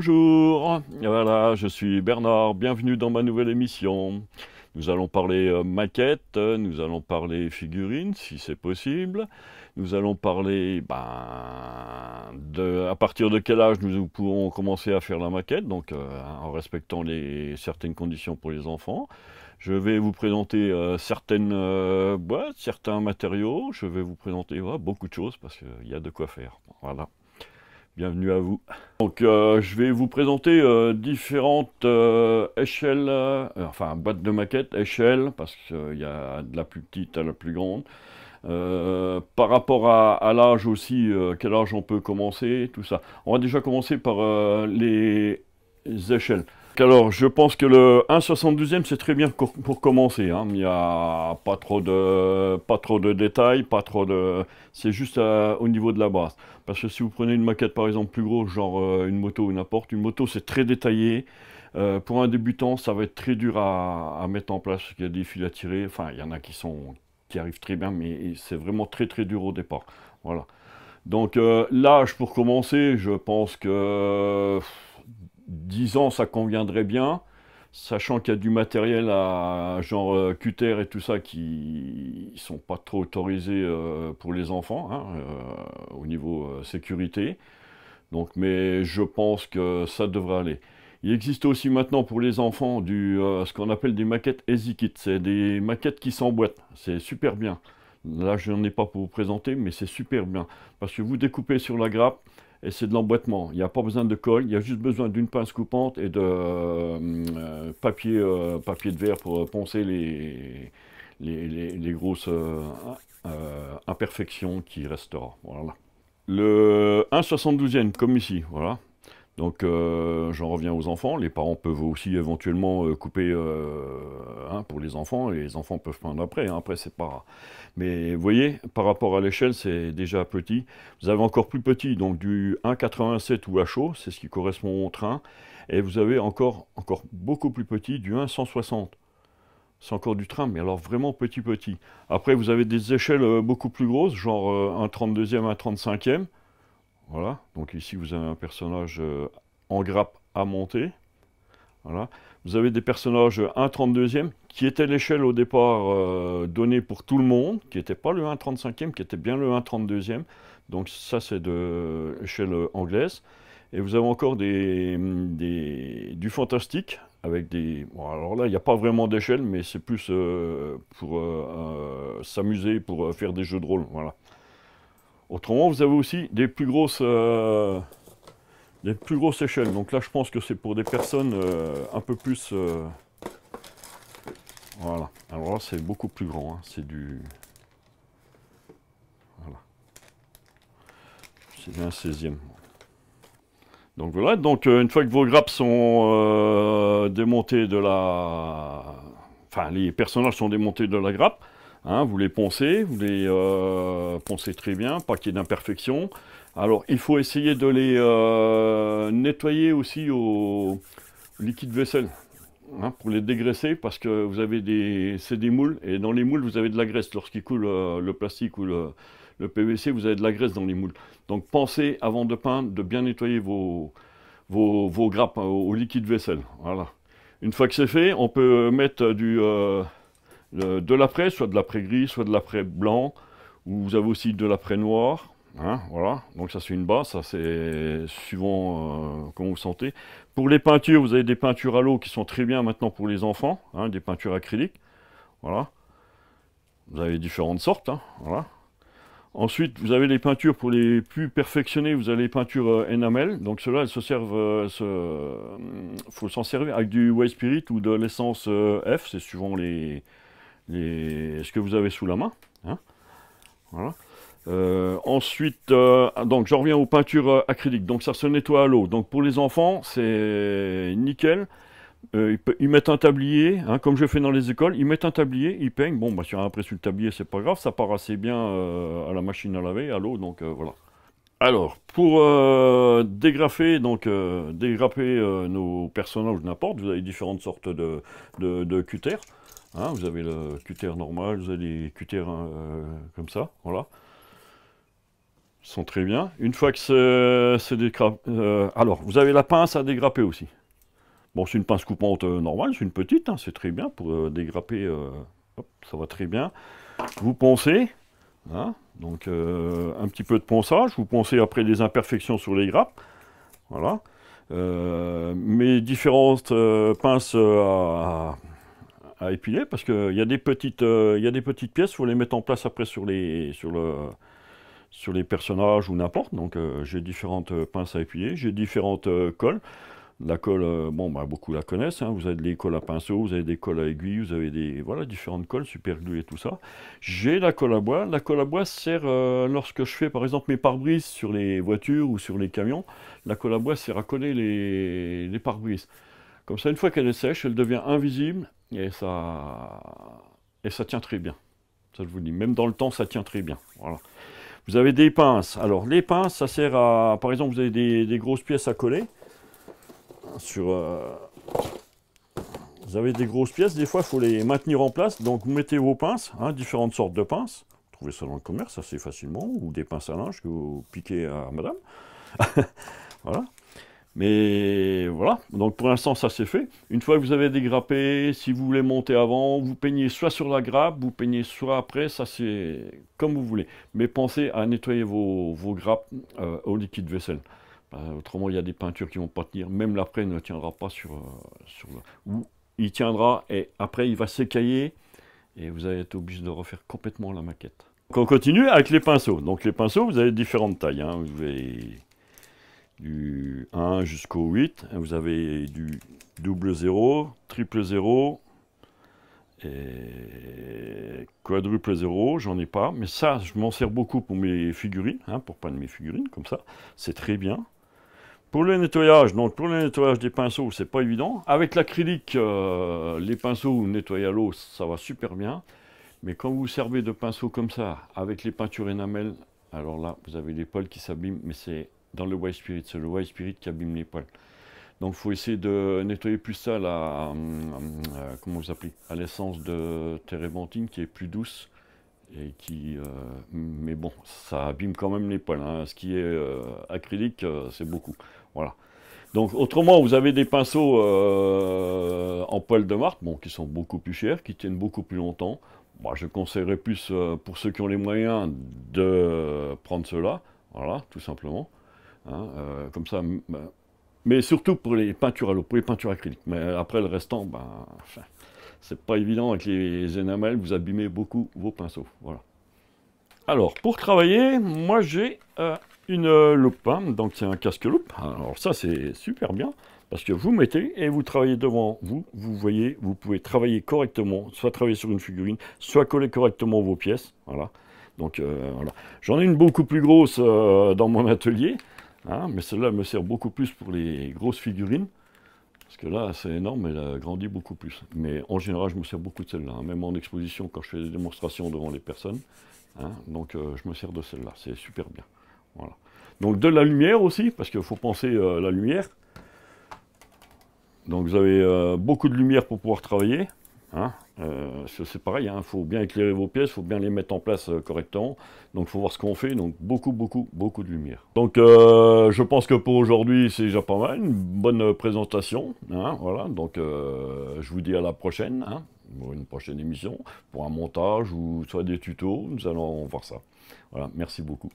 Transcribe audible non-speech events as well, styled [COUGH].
Bonjour, voilà, je suis Bernard, bienvenue dans ma nouvelle émission. Nous allons parler euh, maquette, nous allons parler figurine, si c'est possible, nous allons parler ben, à partir de quel âge nous pourrons commencer à faire la maquette, donc euh, en respectant les, certaines conditions pour les enfants. Je vais vous présenter euh, certaines boîtes, certains matériaux, je vais vous présenter beaucoup de choses parce qu'il y a de quoi faire. Voilà bienvenue à vous. Donc euh, je vais vous présenter euh, différentes euh, échelles, enfin boîtes de maquettes, échelles, parce qu'il y a de la plus petite à la plus grande. par rapport à, à l'âge aussi, quel âge on peut commencer, tout ça. On va déjà commencer par les échelles. Alors, je pense que le 1,72e, c'est très bien pour commencer. Hein. Il n'y a pas trop, de, pas trop de détails, pas trop de... C'est juste euh, au niveau de la base. Parce que si vous prenez une maquette, par exemple, plus grosse, genre euh, une moto ou n'importe, une moto, c'est très détaillé. Euh, pour un débutant, ça va être très dur à, mettre en place, parce y a des fils à tirer. Enfin, il y en a qui, sont, qui arrivent très bien, mais c'est vraiment très très dur au départ. Voilà. Donc, euh, l'âge, pour commencer, je pense que... 10 ans, ça conviendrait bien, sachant qu'il y a du matériel à genre euh, cutter et tout ça qui ne sont pas trop autorisés euh, pour les enfants hein, euh, au niveau sécurité. Donc, mais je pense que ça devrait aller. Il existe aussi maintenant pour les enfants ce qu'on appelle des maquettes Easy Kit. C'est des maquettes qui s'emboîtent. C'est super bien. Là, je n'en ai pas pour vous présenter, mais c'est super bien. Parce que vous découpez sur la grappe, et c'est de l'emboîtement. Il n'y a pas besoin de colle, il y a juste besoin d'une pince coupante et de euh, euh, papier, euh, papier de verre pour poncer les, les, grosses imperfections qui resteront. Voilà. Le 1,72e, comme ici, voilà. Donc j'en reviens aux enfants, les parents peuvent aussi éventuellement couper Hein, pour les enfants, et les enfants peuvent prendre après, hein, après c'est pas... Mais vous voyez, par rapport à l'échelle, c'est déjà petit. Vous avez encore plus petit, donc du 1,87 ou à chaud, c'est ce qui correspond au train, et vous avez encore, encore beaucoup plus petit, du 1,160. C'est encore du train, mais alors vraiment petit petit. Après, vous avez des échelles euh, beaucoup plus grosses, genre 1,32, 32e, à e Voilà, donc ici vous avez un personnage euh, en grappe à monter. Vous avez des personnages 1,32e, qui était l'échelle au départ euh, donnée pour tout le monde, qui n'était pas le 1,35e, qui était bien le 1,32e. Donc ça, c'est de l'échelle anglaise. Et vous avez encore des, du fantastique, avec des... alors là, il n'y a pas vraiment d'échelle, mais c'est plus euh, pour euh, s'amuser, pour faire des jeux de rôle. Voilà. Autrement, vous avez aussi des plus grosses des plus grosses échelles. Donc là, je pense que c'est pour des personnes euh, un peu plus... Euh, voilà. Alors là, c'est beaucoup plus grand. Hein. C'est du... Voilà. C'est un 16e. Donc voilà. Donc euh, une fois que vos grappes sont démontées de la... Enfin, les personnages sont démontés de la grappe. Hein, vous les poncez, vous les poncez très bien, pas qu'il y ait d'imperfections, alors, il faut essayer de les euh, nettoyer aussi au liquide vaisselle hein, pour les dégraisser parce que vous avez des, c'est des moules et dans les moules vous avez de la graisse. Lorsqu'il coule euh, le plastique ou le, PVC, vous avez de la graisse dans les moules. Donc, pensez avant de peindre de bien nettoyer vos, grappes hein, au liquide vaisselle. Une fois que c'est fait, on peut mettre du, euh, de l'après, soit de l'après gris, soit de l'après blanc, ou vous avez aussi de l'après noir. Hein, voilà, donc ça c'est une base, ça c'est suivant euh, comment vous sentez. Pour les peintures, vous avez des peintures à l'eau qui sont très bien maintenant pour les enfants, hein, des peintures acryliques. Voilà, vous avez différentes sortes. Hein, voilà. Ensuite, vous avez les peintures pour les plus perfectionnés, vous avez les peintures euh, Donc ceux-là, elles se servent, il euh, euh, faut s'en servir avec du White Spirit ou de l'essence F, c'est suivant les, les, ce que vous avez sous la main. Voilà. Euh, ensuite, euh, donc je reviens aux peintures euh, acryliques. Donc ça se nettoie à l'eau. Donc pour les enfants, c'est nickel. ils, mettent un tablier, hein, comme je fais dans les écoles, ils mettent un tablier, ils peignent. Bon, bah, si on a sur le tablier, c'est pas grave, ça part assez bien à la machine à laver, à l'eau, donc voilà. Alors, pour dégrafer, donc, dégraper nos personnages n'importe, vous avez différentes sortes de, de, cutter. Hein. vous avez le cutter normal, vous avez les cutter comme ça, voilà sont très bien. Une fois que c'est dégrappé... Euh, alors, vous avez la pince à dégrapper aussi. Bon, c'est une pince coupante euh, normale, c'est une petite, hein, c'est très bien pour euh, dégrapper. ça va très bien. Vous poncez, hein, donc un petit peu de ponçage. Vous poncez après les imperfections sur les grappes. Voilà. mes différentes pinces à, épiler, parce qu'il y, a des petites, y a des petites pièces, il faut les mettre en place après sur, les, sur le sur les personnages ou n'importe. Donc euh, j'ai différentes euh, pinces à épiler, j'ai différentes euh, colles. La colle, bon, bah, beaucoup la connaissent. Hein. Vous avez des colles à pinceaux, vous avez des colles à aiguille, vous avez des voilà différentes colles, superglue et tout ça. J'ai la colle à bois. La colle à bois sert lorsque je fais par exemple mes pare-brises sur les voitures ou sur les camions. La colle à bois sert à coller les, les pare-brises. Comme ça, une fois qu'elle est sèche, elle devient invisible et ça et ça tient très bien. Ça je vous dis, même dans le temps, ça tient très bien. Voilà. Vous avez des pinces. Alors, les pinces, ça sert à... Par exemple, vous avez des, grosses pièces à coller. Sur... Euh, vous avez des grosses pièces, des fois, il faut les maintenir en place. Donc, vous mettez vos pinces, hein, différentes sortes de pinces. Vous trouvez ça dans le commerce assez facilement, ou des pinces à linge que vous piquez à madame. [LAUGHS] voilà. Mais voilà, donc pour l'instant ça c'est fait. Une fois que vous avez dégrappé, si vous voulez monter avant, vous peignez soit sur la grappe, vous peignez soit après, ça c'est comme vous voulez. Mais pensez à nettoyer vos, grappes euh, au liquide vaisselle. Bah, autrement, il y a des peintures qui ne vont pas tenir, même l'après ne tiendra pas euh, sur, le... Ou il tiendra et après il va s'écailler et vous allez être obligé de refaire complètement la maquette. on continue avec les pinceaux. Donc les pinceaux, vous avez différentes tailles. Hein. Vous avez du 1 jusqu'au 8. Vous avez du double 0, triple 0, et quadruple 0, j'en ai pas. Mais ça, je m'en sers beaucoup pour mes figurines, hein, pour peindre mes figurines, comme ça. C'est très bien. Pour le nettoyage, donc pour le nettoyage des pinceaux, c'est pas évident. Avec l'acrylique, euh, les pinceaux nettoyés à l'eau, ça va super bien. Mais quand vous servez de pinceaux comme ça, avec les peintures énamel, alors là, vous avez l'épaule qui s'abîme, mais c'est dans le white spirit. C'est le white spirit qui abîme les poils. Donc, il faut essayer de nettoyer plus ça là, à, euh, euh, comment vous appelez, à l'essence de térébenthine qui est plus douce et qui, euh, mais bon, ça abîme quand même les poils. Hein. Ce qui est acrylique, c'est beaucoup. Voilà. Donc, autrement, vous avez des pinceaux en poils de marte, bon, qui sont beaucoup plus chers, qui tiennent beaucoup plus longtemps. Moi, je conseillerais plus pour ceux qui ont les moyens de prendre cela. Voilà, tout simplement. Hein, euh, comme ça, ben, mais surtout pour les peintures à l'eau, pour les peintures acryliques. Mais après le restant, ben, c'est pas évident avec les énamels, vous abîmez beaucoup vos pinceaux. Voilà. Alors, pour travailler, moi j'ai euh, une loupe, hein, donc c'est un casque loupe. Alors ça, c'est super bien, parce que vous mettez et vous travaillez devant vous, vous voyez, vous pouvez travailler correctement, soit travailler sur une figurine, soit coller correctement vos pièces, voilà. Donc euh, voilà. J'en ai une beaucoup plus grosse dans mon atelier, ah, mais celle-là me sert beaucoup plus pour les grosses figurines, parce que là, c'est énorme, elle a grandi beaucoup plus. Mais en général, je me sers beaucoup de celle-là, hein. même en exposition, quand je fais des démonstrations devant les personnes. Hein. donc, euh, je me sers de celle-là, c'est super bien. Donc, de la lumière aussi, parce qu'il faut penser à euh, la lumière. Donc, vous avez euh, beaucoup de lumière pour pouvoir travailler. Hein. Euh, c'est pareil, il hein. faut bien éclairer vos pièces, il faut bien les mettre en place euh, correctement. Donc il faut voir ce qu'on fait, donc beaucoup, beaucoup, beaucoup de lumière. Donc euh, je pense que pour aujourd'hui, c'est déjà pas mal, une bonne présentation. Hein, voilà, donc je vous dis à la prochaine, hein. pour une prochaine émission, pour un montage ou soit des tutos, nous allons voir ça. Voilà, merci beaucoup.